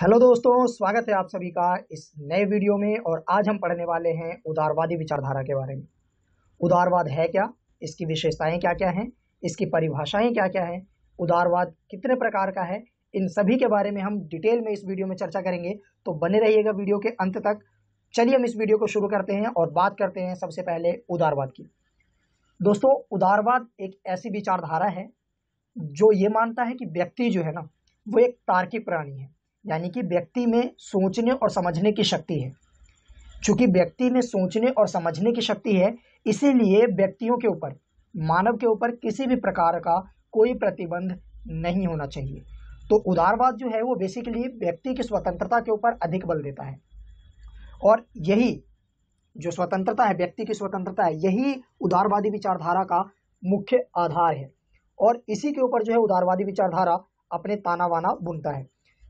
hello दोस्तों स्वागत है आप सभी का इस नए वीडियो में और आज हम पढ़ने वाले हैं उदारवादी विचारधारा के बारे में उदारवाद है क्या इसकी विशेषताएं क्या क्या हैं इसकी परिभाषाएं क्या क्या हैं उदारवाद कितने प्रकार का है इन सभी के बारे में हम डिटेल में इस वीडियो में चर्चा करेंगे तो बने रहिएगा वीडियो के अंत तक चलिए हम इस वीडियो को शुरू करते हैं और बात करते हैं सबसे पहले उदारवाद की दोस्तों उदारवाद एक ऐसी विचारधारा है जो ये मानता है कि व्यक्ति जो है ना वो एक तार्किक प्राणी है यानी कि व्यक्ति में सोचने और समझने की शक्ति है चूँकि व्यक्ति में सोचने और समझने की शक्ति है इसीलिए व्यक्तियों के ऊपर मानव के ऊपर किसी भी प्रकार का कोई प्रतिबंध नहीं होना चाहिए तो उदारवाद जो है वो बेसिकली व्यक्ति की स्वतंत्रता के ऊपर अधिक बल देता है और यही जो स्वतंत्रता है व्यक्ति की स्वतंत्रता है यही उदारवादी विचारधारा का मुख्य आधार है और इसी के ऊपर जो है उदारवादी विचारधारा अपने ताना वाना बुनता है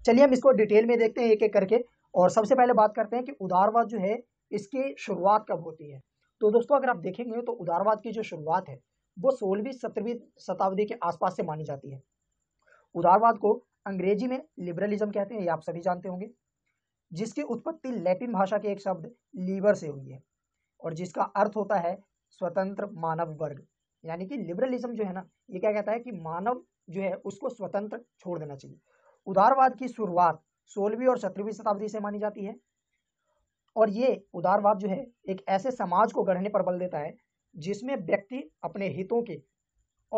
चलिए हम इसको डिटेल में देखते हैं एक एक करके और सबसे पहले बात करते हैं कि उदारवाद जो है इसकी शुरुआत कब होती है तो दोस्तों अगर आप देखेंगे तो उदारवाद की जो शुरुआत है वो सोलहवीं सत्रहवीं शताब्दी के आसपास से मानी जाती है उदारवाद को अंग्रेजी में लिबरलिज्म कहते हैं ये आप सभी जानते होंगे जिसकी उत्पत्ति लैटिन भाषा के एक शब्द लीवर से हुई है और जिसका अर्थ होता है स्वतंत्र मानव वर्ग यानी कि लिबरलिज्म जो है ना ये क्या कहता है कि मानव जो है उसको स्वतंत्र छोड़ देना चाहिए उदारवाद की शुरुआत सोलहवीं और सत्रहवीं शताब्दी से मानी जाती है और ये उदारवाद जो है एक ऐसे समाज को गढ़ने पर बल देता है जिसमें व्यक्ति अपने हितों के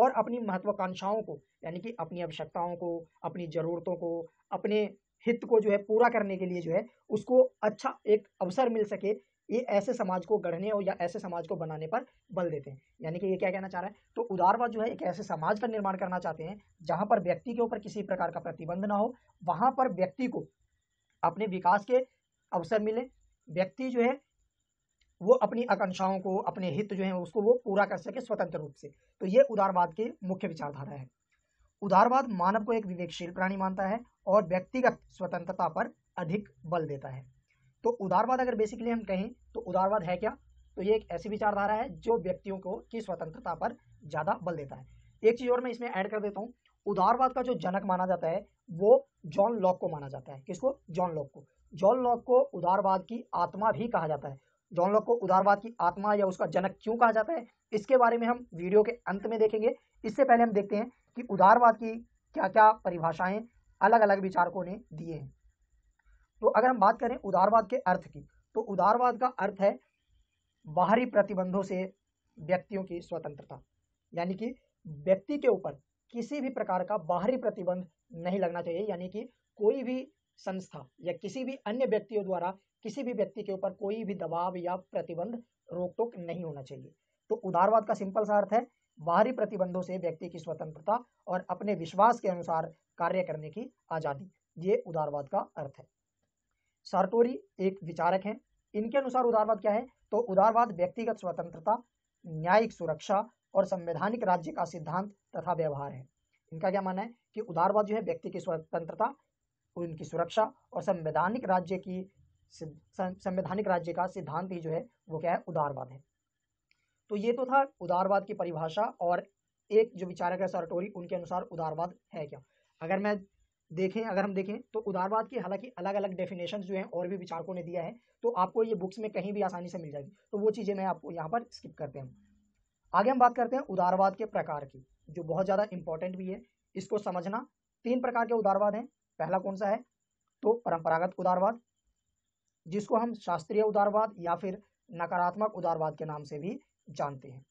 और अपनी महत्वाकांक्षाओं को यानी कि अपनी आवश्यकताओं को अपनी ज़रूरतों को अपने हित को जो है पूरा करने के लिए जो है उसको अच्छा एक अवसर मिल सके ये ऐसे समाज को गढ़ने और या ऐसे समाज को बनाने पर बल देते हैं यानी कि ये क्या कहना चाह रहा है तो उदारवाद जो है एक ऐसे समाज का निर्माण करना चाहते हैं जहाँ पर व्यक्ति के ऊपर किसी प्रकार का प्रतिबंध ना हो वहाँ पर व्यक्ति को अपने विकास के अवसर मिले व्यक्ति जो है वो अपनी आकांक्षाओं को अपने हित जो है उसको वो पूरा कर सके स्वतंत्र रूप से तो ये उदारवाद की मुख्य विचारधारा है उदारवाद मानव को एक विवेकशील प्राणी मानता है और व्यक्तिगत स्वतंत्रता पर अधिक बल देता है तो उदारवाद अगर बेसिकली हम कहें तो उदारवाद है क्या तो ये एक ऐसी विचारधारा है जो व्यक्तियों को की स्वतंत्रता पर ज़्यादा बल देता है एक चीज़ और मैं इसमें ऐड कर देता हूँ उदारवाद का जो जनक माना जाता है वो जॉन लॉक को माना जाता है किसको जॉन लॉक को जॉन लॉक को उदारवाद की आत्मा भी कहा जाता है जॉन लॉक को उदारवाद की आत्मा या उसका जनक क्यों कहा जाता है इसके बारे में हम वीडियो के अंत में देखेंगे इससे पहले हम देखते हैं कि उदारवाद की क्या क्या परिभाषाएं अलग अलग विचारकों ने दिए हैं तो अगर हम बात करें उदारवाद के अर्थ की तो उदारवाद का अर्थ है बाहरी प्रतिबंधों से व्यक्तियों की स्वतंत्रता यानी कि व्यक्ति के ऊपर किसी भी प्रकार का बाहरी प्रतिबंध नहीं लगना चाहिए यानी कि कोई भी संस्था या किसी भी अन्य व्यक्तियों द्वारा किसी भी व्यक्ति के ऊपर कोई भी दबाव या प्रतिबंध रोक टोक नहीं होना चाहिए तो उदारवाद का सिंपल सा अर्थ है बाहरी प्रतिबंधों से व्यक्ति की स्वतंत्रता और अपने विश्वास के अनुसार कार्य करने की आज़ादी ये उदारवाद का अर्थ है सार्टोरी एक विचारक हैं इनके अनुसार उदारवाद क्या है तो उदारवाद व्यक्तिगत स्वतंत्रता न्यायिक सुरक्षा और संवैधानिक राज्य का सिद्धांत तथा व्यवहार है इनका क्या मानना है कि उदारवाद जो है व्यक्ति की स्वतंत्रता उनकी सुरक्षा और संवैधानिक राज्य की संवैधानिक राज्य का सिद्धांत ही जो है वो क्या है उदारवाद है तो ये तो था उदारवाद की परिभाषा और एक जो विचारक है सर्टोरी उनके अनुसार उदारवाद है क्या अगर मैं देखें अगर हम देखें तो उदारवाद की हालांकि अलग अलग डेफिनेशन जो हैं और भी विचारकों ने दिया है तो आपको ये बुक्स में कहीं भी आसानी से मिल जाएगी तो वो चीज़ें मैं आपको यहाँ पर स्किप करते हैं आगे हम बात करते हैं उदारवाद के प्रकार की जो बहुत ज़्यादा इंपॉर्टेंट भी है इसको समझना तीन प्रकार के उदारवाद हैं पहला कौन सा है तो परंपरागत उदारवाद जिसको हम शास्त्रीय उदारवाद या फिर नकारात्मक उदारवाद के नाम से भी जानते हैं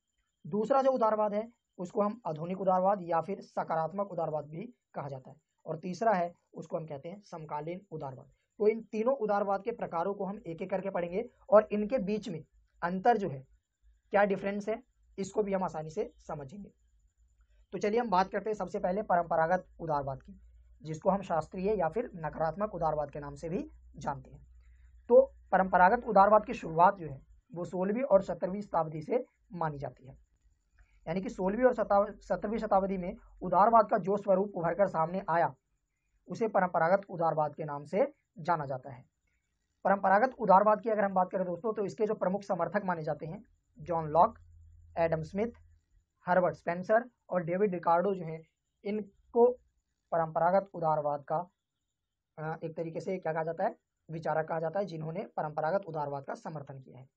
दूसरा जो उदारवाद है उसको हम आधुनिक उदारवाद या फिर सकारात्मक उदारवाद भी कहा जाता है और तीसरा है उसको हम कहते हैं समकालीन उदारवाद तो इन तीनों उदारवाद के प्रकारों को हम एक एक करके पढ़ेंगे और इनके बीच में अंतर जो है क्या डिफरेंस है इसको भी हम आसानी से समझेंगे तो चलिए हम बात करते हैं सबसे पहले परंपरागत उदारवाद की जिसको हम शास्त्रीय या फिर नकारात्मक उदारवाद के नाम से भी जानते हैं तो परंपरागत उदारवाद की शुरुआत जो है वो सोलहवीं और सत्रहवीं शताब्दी से मानी जाती है यानी कि सोलहवीं और सत्रहवीं शताब्दी में उदारवाद का जो स्वरूप उभरकर सामने आया उसे परंपरागत उदारवाद के नाम से जाना जाता है परंपरागत उदारवाद की अगर हम बात करें दोस्तों तो इसके जो प्रमुख समर्थक माने जाते हैं John Locke Adam Smith Herbert Spencer और डेविड रिकार्डो जो हैं इनको परंपरागत उदारवाद का एक तरीके से क्या कहा जाता है विचारक कहा जाता है जिन्होंने परंपरागत उदारवाद का समर्थन किया है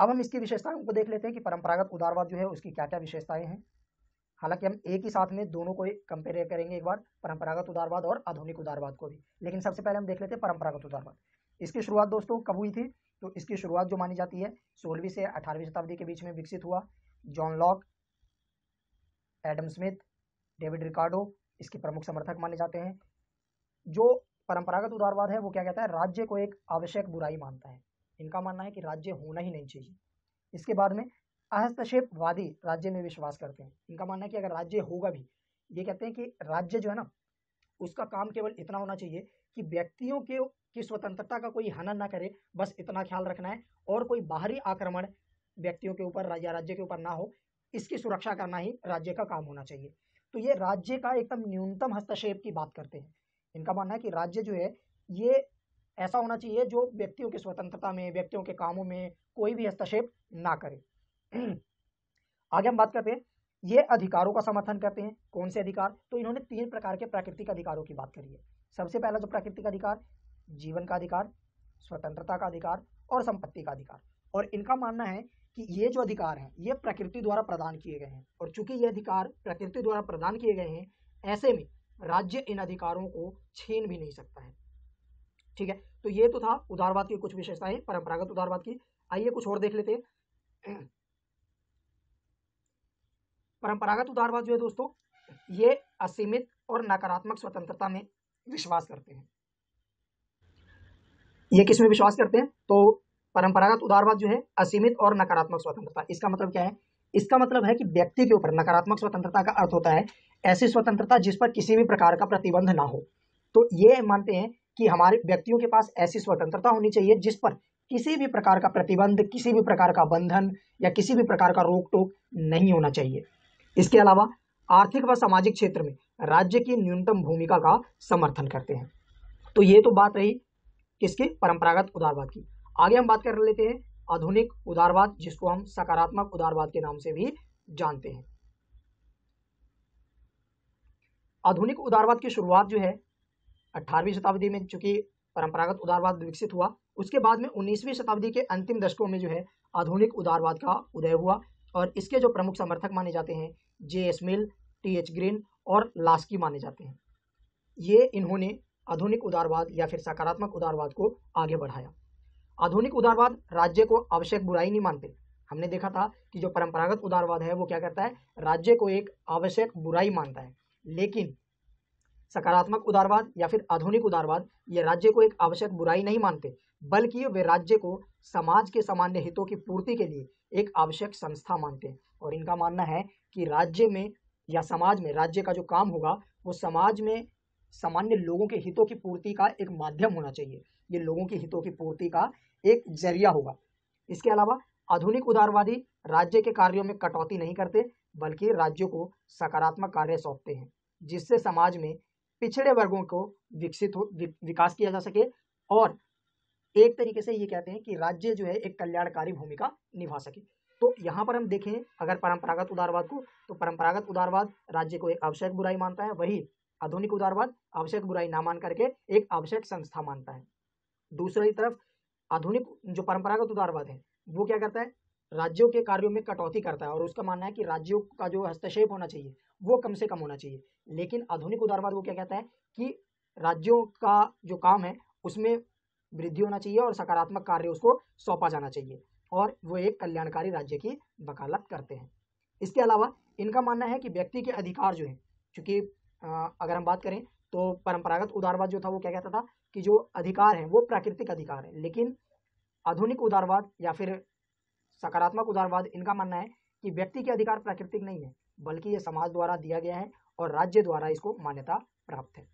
अब हम इसकी विशेषताओं को देख लेते हैं कि परंपरागत उदारवाद जो है उसकी क्या क्या विशेषताएं हैं हालांकि हम एक ही साथ में दोनों को कंपेयर करेंगे एक बार परंपरागत उदारवाद और आधुनिक उदारवाद को भी लेकिन सबसे पहले हम देख लेते हैं परंपरागत उदारवाद इसकी शुरुआत दोस्तों कब हुई थी तो इसकी शुरुआत जो मानी जाती है सोलहवीं से अठारहवीं शताब्दी के बीच में विकसित हुआ John Locke Adam Smith David Ricardo इसके प्रमुख समर्थक माने जाते हैं जो परंपरागत उदारवाद है वो क्या कहता है राज्य को एक आवश्यक बुराई मानता है इनका मानना है कि राज्य होना ही नहीं चाहिए इसके बाद में हस्तक्षेपवादी राज्य में विश्वास करते हैं इनका मानना है कि अगर राज्य होगा भी ये कहते हैं कि राज्य जो है ना उसका काम केवल इतना होना चाहिए कि व्यक्तियों के की स्वतंत्रता का कोई हनन ना करे बस इतना ख्याल रखना है और कोई बाहरी आक्रमण व्यक्तियों के ऊपर या राज्य के ऊपर ना हो इसकी सुरक्षा करना ही राज्य का काम होना चाहिए तो ये राज्य का एकदम न्यूनतम हस्तक्षेप की बात करते हैं इनका मानना है कि राज्य जो है ये ऐसा होना चाहिए जो व्यक्तियों की स्वतंत्रता में व्यक्तियों के कामों में कोई भी हस्तक्षेप ना करे आगे हम बात करते हैं ये अधिकारों का समर्थन करते हैं कौन से अधिकार तो इन्होंने तीन प्रकार के प्राकृतिक अधिकारों की बात करी है सबसे पहला जो प्राकृतिक अधिकार जीवन का अधिकार स्वतंत्रता का अधिकार और संपत्ति का अधिकार और इनका मानना है कि ये जो अधिकार हैं ये प्रकृति द्वारा प्रदान किए गए हैं और चूंकि ये अधिकार प्रकृति द्वारा प्रदान किए गए हैं ऐसे में राज्य इन अधिकारों को छीन भी नहीं सकता है ठीक है तो ये तो था उदारवाद की कुछ विशेषताएं परंपरागत उदारवाद की आइए कुछ और देख लेते परंपरागत उदारवाद जो है दोस्तों ये असीमित और नकारात्मक स्वतंत्रता में विश्वास करते हैं ये किस में विश्वास करते हैं तो परंपरागत उदारवाद जो है असीमित और नकारात्मक स्वतंत्रता इसका मतलब क्या है इसका मतलब है कि व्यक्ति के ऊपर नकारात्मक स्वतंत्रता का अर्थ होता है ऐसी स्वतंत्रता जिस पर किसी भी प्रकार का प्रतिबंध ना हो तो ये मानते हैं कि हमारे व्यक्तियों के पास ऐसी स्वतंत्रता होनी चाहिए जिस पर किसी भी प्रकार का प्रतिबंध किसी भी प्रकार का बंधन या किसी भी प्रकार का रोक टोक नहीं होना चाहिए इसके अलावा आर्थिक व सामाजिक क्षेत्र में राज्य की न्यूनतम भूमिका का समर्थन करते हैं तो ये तो बात रही किसकी परंपरागत उदारवाद की आगे हम बात कर लेते हैं आधुनिक उदारवाद जिसको हम सकारात्मक उदारवाद के नाम से भी जानते हैं आधुनिक उदारवाद की शुरुआत जो है अट्ठारहवीं शताब्दी में चूंकि परंपरागत उदारवाद विकसित हुआ उसके बाद में उन्नीसवीं शताब्दी के अंतिम दशकों में जो है आधुनिक उदारवाद का उदय हुआ और इसके जो प्रमुख समर्थक माने जाते हैं J S Mill T H Green और लास्की माने जाते हैं ये इन्होंने आधुनिक उदारवाद या फिर सकारात्मक उदारवाद को आगे बढ़ाया आधुनिक उदारवाद राज्य को आवश्यक बुराई नहीं मानते हमने देखा था कि जो परंपरागत उदारवाद है वो क्या करता है राज्य को एक आवश्यक बुराई मानता है लेकिन सकारात्मक उदारवाद या फिर आधुनिक उदारवाद ये राज्य को एक आवश्यक बुराई नहीं मानते बल्कि वे राज्य को समाज के सामान्य हितों की पूर्ति के लिए एक आवश्यक संस्था मानते हैं और इनका मानना है कि राज्य में या समाज में राज्य का जो काम होगा वो समाज में सामान्य लोगों के हितों की पूर्ति का एक माध्यम होना चाहिए ये लोगों के हितों की पूर्ति का एक जरिया होगा इसके अलावा आधुनिक उदारवादी राज्य के कार्यों में कटौती नहीं करते बल्कि राज्यों को सकारात्मक कार्य सौंपते हैं जिससे समाज में पिछड़े वर्गों को विकसित हो वि, विकास किया जा सके और एक तरीके से ये कहते हैं कि राज्य जो है एक कल्याणकारी भूमिका निभा सके तो यहाँ पर हम देखें अगर परंपरागत उदारवाद को तो परंपरागत उदारवाद राज्य को एक आवश्यक बुराई मानता है वही आधुनिक उदारवाद आवश्यक बुराई ना मान करके एक आवश्यक संस्था मानता है दूसरी तरफ आधुनिक जो परंपरागत उदारवाद है वो क्या करता है राज्यों के कार्यों में कटौती करता है और उसका मानना है कि राज्यों का जो हस्तक्षेप होना चाहिए वो कम से कम होना चाहिए लेकिन आधुनिक उदारवाद वो क्या कहता है कि राज्यों का जो काम है उसमें वृद्धि होना चाहिए और सकारात्मक कार्य उसको सौंपा जाना चाहिए और वो एक कल्याणकारी राज्य की वकालत करते हैं इसके अलावा इनका मानना है कि व्यक्ति के अधिकार जो है चूंकि अगर हम बात करें तो परंपरागत उदारवाद जो था वो क्या कहता था कि जो अधिकार है वो प्राकृतिक अधिकार है लेकिन आधुनिक उदारवाद या फिर सकारात्मक उदारवाद इनका मानना है कि व्यक्ति के अधिकार प्राकृतिक नहीं है बल्कि ये समाज द्वारा दिया गया है और राज्य द्वारा इसको मान्यता प्राप्त है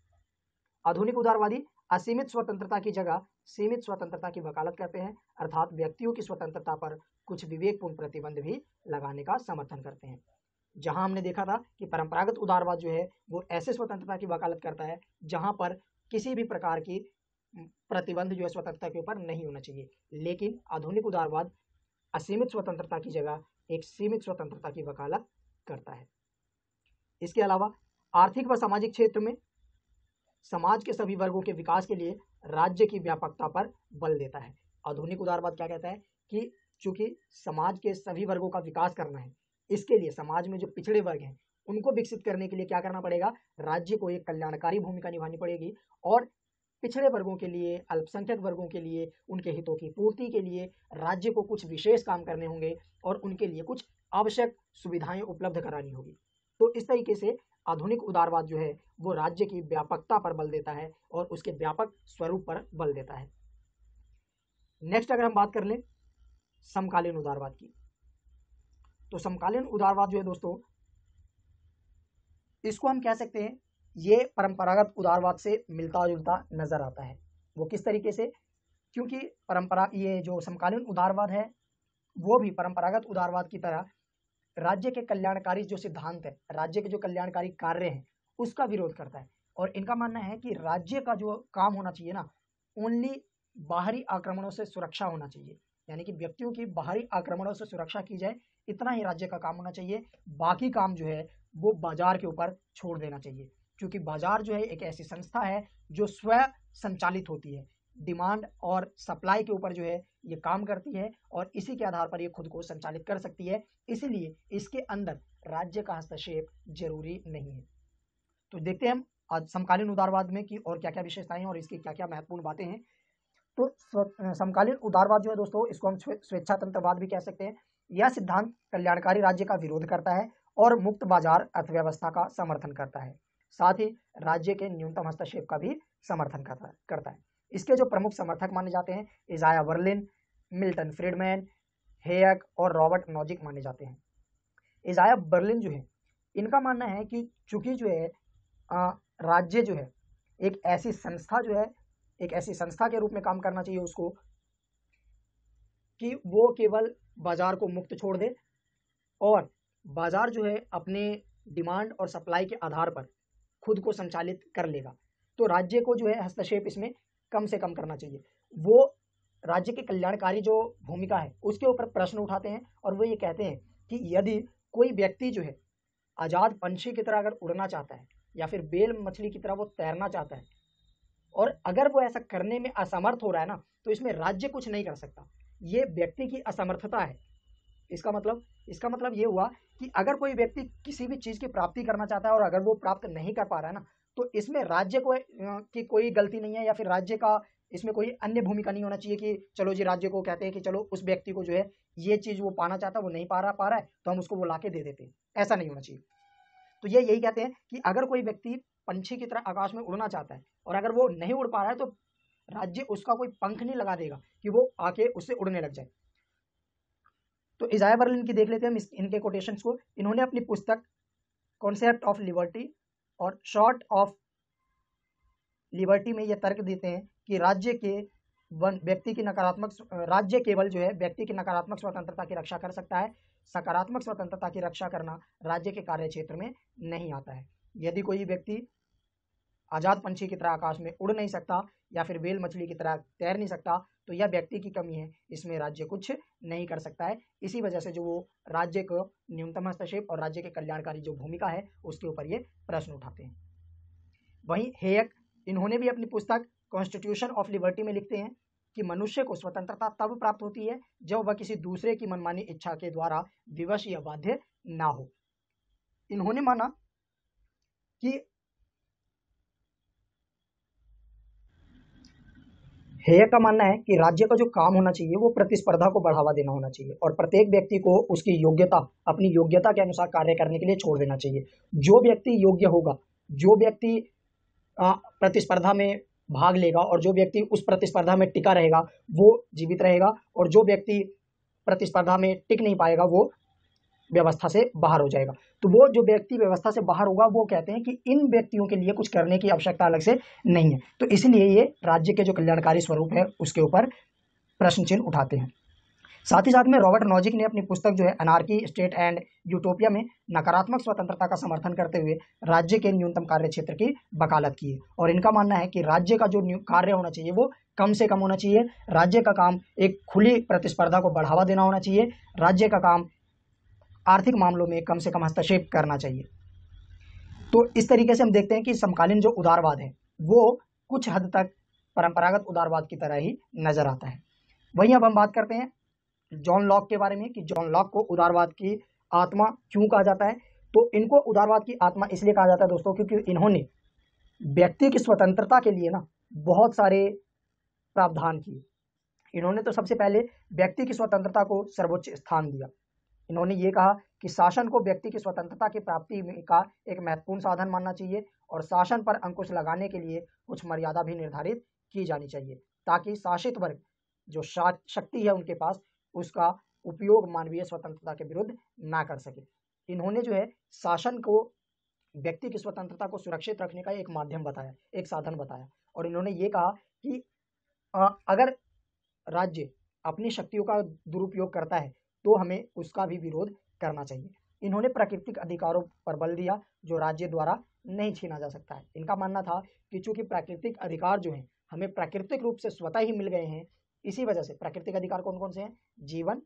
आधुनिक उदारवादी असीमित स्वतंत्रता की जगह सीमित स्वतंत्रता की वकालत करते हैं अर्थात व्यक्तियों की स्वतंत्रता पर कुछ विवेकपूर्ण प्रतिबंध भी लगाने का समर्थन करते हैं जहां हमने देखा था कि परंपरागत उदारवाद जो है वो ऐसे स्वतंत्रता की वकालत करता है जहां पर किसी भी प्रकार की प्रतिबंध जो है स्वतंत्रता के ऊपर नहीं होना चाहिए लेकिन आधुनिक उदारवाद असीमित स्वतंत्रता की जगह एक सीमित स्वतंत्रता की वकालत करता है इसके अलावा आर्थिक व सामाजिक क्षेत्र में समाज के सभी वर्गों के विकास के लिए राज्य की व्यापकता पर बल देता है आधुनिक उदारवाद क्या कहता है कि चूंकि समाज के सभी वर्गों का विकास करना है इसके लिए समाज में जो पिछड़े वर्ग हैं उनको विकसित करने के लिए क्या करना पड़ेगा राज्य को एक कल्याणकारी भूमिका निभानी पड़ेगी और पिछड़े वर्गों के लिए अल्पसंख्यक वर्गों के लिए उनके हितों की पूर्ति के लिए राज्य को कुछ विशेष काम करने होंगे और उनके लिए कुछ आवश्यक सुविधाएं उपलब्ध करानी होगी तो इस तरीके से आधुनिक उदारवाद जो है वो राज्य की व्यापकता पर बल देता है और उसके व्यापक स्वरूप पर बल देता है नेक्स्ट अगर हम बात कर लें समकालीन उदारवाद की तो समकालीन उदारवाद जो है दोस्तों इसको हम कह सकते हैं ये परंपरागत उदारवाद से मिलता जुलता नजर आता है वो किस तरीके से क्योंकि परंपरा ये जो समकालीन उदारवाद है वो भी परंपरागत उदारवाद की तरह राज्य के कल्याणकारी जो सिद्धांत है राज्य के जो कल्याणकारी कार्य हैं उसका विरोध करता है और इनका मानना है कि राज्य का जो काम होना चाहिए ना ओनली बाहरी आक्रमणों से सुरक्षा होना चाहिए यानी कि व्यक्तियों की बाहरी आक्रमणों से सुरक्षा की जाए इतना ही राज्य का काम होना चाहिए बाकी काम जो है वो बाजार के ऊपर छोड़ देना चाहिए क्योंकि बाजार जो है एक ऐसी संस्था है जो स्वयं संचालित होती है डिमांड और सप्लाई के ऊपर जो है ये काम करती है और इसी के आधार पर ये खुद को संचालित कर सकती है इसीलिए इसके अंदर राज्य का हस्तक्षेप जरूरी नहीं है तो देखते हैं हम आज समकालीन उदारवाद में कि और क्या क्या विशेषताएं और इसकी क्या क्या महत्वपूर्ण बातें हैं तो समकालीन उदारवाद जो है दोस्तों इसको हम स्वेच्छा तंत्रवाद भी कह सकते हैं यह सिद्धांत कल्याणकारी राज्य का विरोध करता है और मुक्त बाजार अर्थव्यवस्था का समर्थन करता है साथ ही राज्य के न्यूनतम हस्तक्षेप का भी समर्थन करता है इसके जो प्रमुख समर्थक माने जाते हैं Isaiah Berlin Milton Friedman Hayek और रॉबर्ट नॉजिक माने जाते हैं इजाया बर्लिन जो है इनका मानना है कि चूंकि जो है राज्य जो है एक ऐसी संस्था जो है एक ऐसी संस्था के रूप में काम करना चाहिए उसको कि वो केवल बाज़ार को मुक्त छोड़ दे और बाज़ार जो है अपने डिमांड और सप्लाई के आधार पर खुद को संचालित कर लेगा तो राज्य को जो है हस्तक्षेप इसमें कम से कम करना चाहिए वो राज्य के कल्याणकारी जो भूमिका है उसके ऊपर प्रश्न उठाते हैं और वो ये कहते हैं कि यदि कोई व्यक्ति जो है आज़ाद पंछी की तरह अगर उड़ना चाहता है या फिर बेल मछली की तरह वो तैरना चाहता है और अगर वो ऐसा करने में असमर्थ हो रहा है ना तो इसमें राज्य कुछ नहीं कर सकता ये व्यक्ति की असमर्थता है इसका मतलब इसका मतलब ये हुआ कि अगर कोई व्यक्ति किसी भी चीज़ की प्राप्ति करना चाहता है और अगर वो प्राप्त नहीं कर पा रहा है ना तो इसमें राज्य को की कोई गलती नहीं है या फिर राज्य का इसमें कोई अन्य भूमिका नहीं होना चाहिए कि चलो जी राज्य को कहते हैं कि चलो उस व्यक्ति को जो है ये चीज़ वो पाना चाहता है वो नहीं पा रहा पा रहा है तो हम उसको वो ला दे देते हैं ऐसा नहीं होना चाहिए तो ये यही कहते हैं कि अगर कोई व्यक्ति पंछी की तरह आकाश में उड़ना चाहता है और अगर वो नहीं उड़ पा रहा है तो राज्य उसका कोई पंख नहीं लगा देगा कि वो आके उससे उड़ने लग जाए तो इजाया बर्लिन की देख लेते हैं हम इनके कोटेशन को इन्होंने अपनी पुस्तक कॉन्सेप्ट ऑफ लिबर्टी और शॉर्ट ऑफ लिबर्टी में ये तर्क देते हैं कि राज्य के वन व्यक्ति की नकारात्मक राज्य केवल जो है व्यक्ति की नकारात्मक स्वतंत्रता की रक्षा कर सकता है सकारात्मक स्वतंत्रता की रक्षा करना राज्य के कार्य क्षेत्र में नहीं आता है यदि कोई व्यक्ति आज़ाद पंछी की तरह आकाश में उड़ नहीं सकता या फिर वेल मछली की तरह तैर नहीं सकता तो यह व्यक्ति की कमी है इसमें राज्य कुछ नहीं कर सकता है इसी वजह से जो वो राज्य को न्यूनतम हस्तक्षेप और राज्य के कल्याणकारी जो भूमिका है उसके ऊपर ये प्रश्न उठाते हैं वहीं हेयक इन्होंने भी अपनी पुस्तक कॉन्स्टिट्यूशन ऑफ लिबर्टी में लिखते हैं कि मनुष्य को स्वतंत्रता तब प्राप्त होती है जब वह किसी दूसरे की मनमानी इच्छा के द्वारा विवश या बाध्य ना हो इन्होंने माना कि हेय का मानना है कि राज्य का जो काम होना चाहिए वो प्रतिस्पर्धा को बढ़ावा देना होना चाहिए और प्रत्येक व्यक्ति को उसकी योग्यता अपनी योग्यता के अनुसार कार्य करने के लिए छोड़ देना चाहिए जो व्यक्ति योग्य होगा जो व्यक्ति प्रतिस्पर्धा में भाग लेगा और जो व्यक्ति उस प्रतिस्पर्धा में टिका रहेगा वो जीवित रहेगा और जो व्यक्ति प्रतिस्पर्धा में टिक नहीं पाएगा वो व्यवस्था से बाहर हो जाएगा तो वो जो व्यक्ति व्यवस्था से बाहर होगा वो कहते हैं कि इन व्यक्तियों के लिए कुछ करने की आवश्यकता अलग से नहीं है तो इसलिए ये राज्य के जो कल्याणकारी स्वरूप है उसके ऊपर प्रश्न चिन्ह उठाते हैं साथ ही साथ में रॉबर्ट नॉजिक ने अपनी पुस्तक जो है अनारकी स्टेट एंड यूटोपिया में नकारात्मक स्वतंत्रता का समर्थन करते हुए राज्य के न्यूनतम कार्य क्षेत्र की वकालत की है और इनका मानना है कि राज्य का जो कार्य होना चाहिए वो कम से कम होना चाहिए राज्य का काम एक खुली प्रतिस्पर्धा को बढ़ावा देना होना चाहिए राज्य का काम आर्थिक मामलों में कम से कम हस्तक्षेप करना चाहिए तो इस तरीके से हम देखते हैं कि समकालीन जो उदारवाद है वो कुछ हद तक परंपरागत उदारवाद की तरह ही नज़र आता है वहीं अब हम बात करते हैं जॉन लॉक के बारे में कि जॉन लॉक को उदारवाद की आत्मा क्यों कहा जाता है तो इनको उदारवाद की आत्मा इसलिए कहा जाता है दोस्तों क्योंकि इन्होंने व्यक्ति की स्वतंत्रता के लिए ना बहुत सारे प्रावधान किए इन्होंने तो सबसे पहले व्यक्ति की स्वतंत्रता को सर्वोच्च स्थान दिया इन्होंने ये कहा कि शासन को व्यक्ति की स्वतंत्रता की प्राप्ति का एक महत्वपूर्ण साधन मानना चाहिए और शासन पर अंकुश लगाने के लिए कुछ मर्यादा भी निर्धारित की जानी चाहिए ताकि शासित वर्ग जो शक्ति है उनके पास उसका उपयोग मानवीय स्वतंत्रता के विरुद्ध ना कर सके इन्होंने जो है शासन को व्यक्ति की स्वतंत्रता को सुरक्षित रखने का एक माध्यम बताया एक साधन बताया और इन्होंने ये कहा कि अगर राज्य अपनी शक्तियों का दुरुपयोग करता है तो हमें उसका भी विरोध करना चाहिए इन्होंने प्राकृतिक अधिकारों पर बल दिया जो राज्य द्वारा नहीं छीना जा सकता है इनका मानना था कि चूंकि प्राकृतिक अधिकार जो हैं हमें प्राकृतिक रूप से स्वतः ही मिल गए हैं इसी वजह से प्राकृतिक अधिकार कौन कौन से हैं जीवन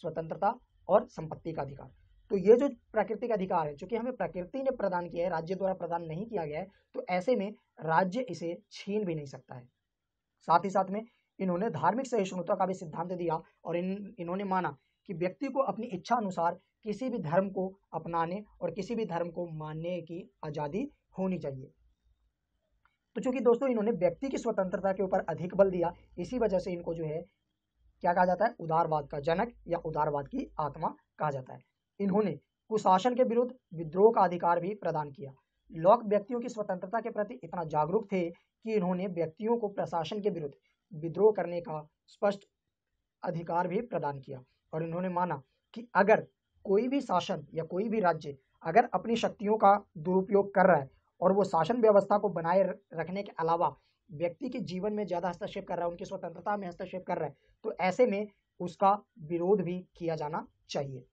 स्वतंत्रता और संपत्ति का अधिकार तो ये जो प्राकृतिक अधिकार है चूंकि हमें प्रकृति ने प्रदान किया है राज्य द्वारा प्रदान नहीं किया गया है तो ऐसे में राज्य इसे छीन भी नहीं सकता है साथ ही साथ में इन्होंने धार्मिक सहिष्णुता का भी सिद्धांत दिया और इन इन्होंने माना कि व्यक्ति को अपनी इच्छा अनुसार किसी भी धर्म को अपनाने और किसी भी धर्म को मानने की आज़ादी होनी चाहिए तो चूंकि दोस्तों इन्होंने व्यक्ति की स्वतंत्रता के ऊपर अधिक बल दिया इसी वजह से इनको जो है क्या कहा जाता है उदारवाद का जनक या उदारवाद की आत्मा कहा जाता है इन्होंने कुशासन के विरुद्ध विद्रोह का अधिकार भी प्रदान किया लोग व्यक्तियों की स्वतंत्रता के प्रति इतना जागरूक थे कि इन्होंने व्यक्तियों को प्रशासन के विरुद्ध विद्रोह करने का स्पष्ट अधिकार भी प्रदान किया और इन्होंने माना कि अगर कोई भी शासन या कोई भी राज्य अगर अपनी शक्तियों का दुरुपयोग कर रहा है और वो शासन व्यवस्था को बनाए रखने के अलावा व्यक्ति के जीवन में ज़्यादा हस्तक्षेप कर रहा है उनकी स्वतंत्रता में हस्तक्षेप कर रहा है तो ऐसे में उसका विरोध भी किया जाना चाहिए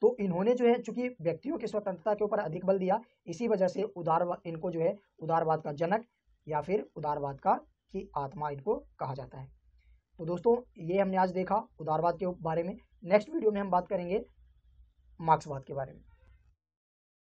तो इन्होंने जो है चूंकि व्यक्तियों की स्वतंत्रता के ऊपर अधिक बल दिया इसी वजह से उदारवाद इनको जो है उदारवाद का जनक या फिर उदारवाद का की आत्मा इनको कहा जाता है तो दोस्तों ये हमने आज देखा उदारवाद के बारे में नेक्स्ट वीडियो में हम बात करेंगे मार्क्सवाद के बारे में